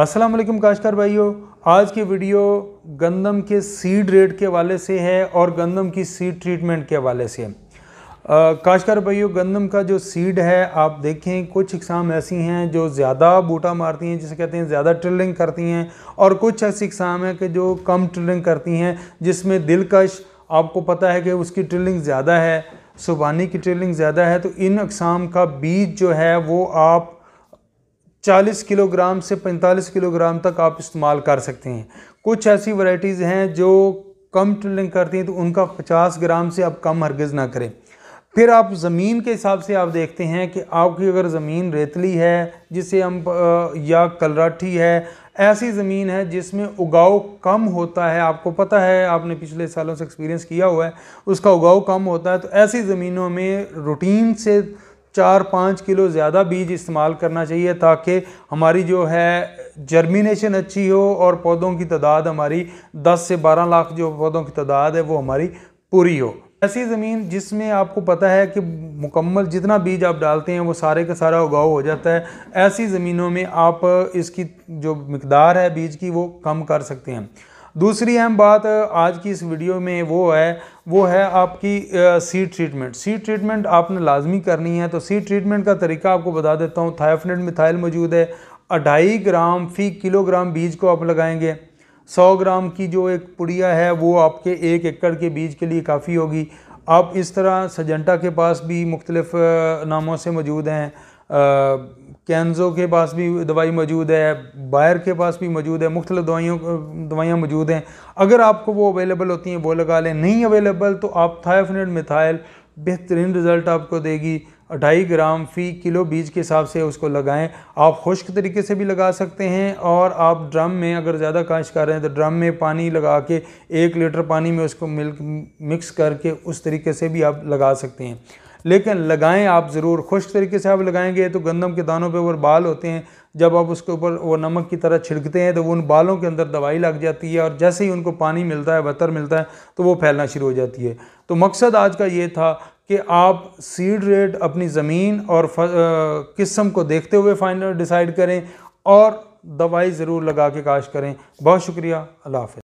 अस्सलाम वालेकुम काश्तकार भाइयों आज की वीडियो गंदम के सीड रेट के वाले से है और गंदम की सीड ट्रीटमेंट के वाले से काश्तकार भाइयों गंदम का जो सीड है आप देखें कुछ इकसाम ऐसी हैं जो ज़्यादा बूटा मारती हैं जिसे कहते हैं ज़्यादा ट्रिलिंग करती हैं और कुछ ऐसी इकसाम हैं कि जो कम ट्रिलिंग करती हैं जिसमें दिलकश आपको पता है कि उसकी ट्रिलिंग ज़्यादा है सुबानी की ट्रिलिंग ज़्यादा है तो इन अकसाम का बीज जो है वो आप चालीस किलोग्राम से पैंतालीस किलोग्राम तक आप इस्तेमाल कर सकते हैं कुछ ऐसी वराइटीज़ हैं जो कम ट्रिलिंग करती हैं तो उनका पचास ग्राम से आप कम हरगज़ ना करें फिर आप ज़मीन के हिसाब से आप देखते हैं कि आपकी अगर ज़मीन रेतली है जिसे हम या कलराठी है ऐसी ज़मीन है जिसमें उगाव कम होता है आपको पता है आपने पिछले सालों से एक्सपीरियंस किया हुआ है उसका उगाव कम होता है तो ऐसी ज़मीनों में रूटीन से चार पाँच किलो ज़्यादा बीज इस्तेमाल करना चाहिए ताकि हमारी जो है जर्मिनेशन अच्छी हो और पौधों की तादाद हमारी 10 से 12 लाख जो पौधों की तादाद है वो हमारी पूरी हो ऐसी ज़मीन जिसमें आपको पता है कि मुकम्मल जितना बीज आप डालते हैं वो सारे का सारा उगाओ हो जाता है ऐसी ज़मीनों में आप इसकी जो मकदार है बीज की वो कम कर सकते हैं दूसरी अहम बात आज की इस वीडियो में वो है वो है आपकी सी ट्रीटमेंट सी ट्रीटमेंट आपने लाजमी करनी है तो सीड ट्रीटमेंट का तरीका आपको बता देता हूँ थायोफनेट मिथाइल मौजूद है अढ़ाई ग्राम फी किलोग्राम बीज को आप लगाएंगे सौ ग्राम की जो एक पुड़िया है वो आपके एक एकड़ के बीज के लिए काफ़ी होगी आप इस तरह सजेंटा के पास भी मुख्तलिफ नामों से मौजूद हैं कैंजो के पास भी दवाई मौजूद है बायर के पास भी मौजूद है मुख्तल दवाइयों दवाइयाँ मौजूद हैं अगर आपको वो अवेलेबल होती हैं वो लगा लें नहीं अवेलेबल तो आप थायफनेट मिथाइल बेहतरीन रिज़ल्ट आपको देगी अढ़ाई ग्राम फ़ी किलो बीज के हिसाब से उसको लगाएं आप खुश्क तरीके से भी लगा सकते हैं और आप ड्रम में अगर ज़्यादा काश कर रहे हैं तो ड्रम में पानी लगा के एक लीटर पानी में उसको मिल्क मिक्स करके उस तरीके से भी आप लगा सकते हैं लेकिन लगाएं आप ज़रूर खुश तरीके से आप लगाएंगे तो गंदम के दानों पे ऊपर बाल होते हैं जब आप उसके ऊपर वो नमक की तरह छिड़कते हैं तो वो उन बालों के अंदर दवाई लग जाती है और जैसे ही उनको पानी मिलता है बतर मिलता है तो वो फैलना शुरू हो जाती है तो मकसद आज का ये था कि आप सीड रेट अपनी ज़मीन और किस्म को देखते हुए फाइनल डिसाइड करें और दवाई ज़रूर लगा के काश करें बहुत शुक्रिया अल्लाह हाफ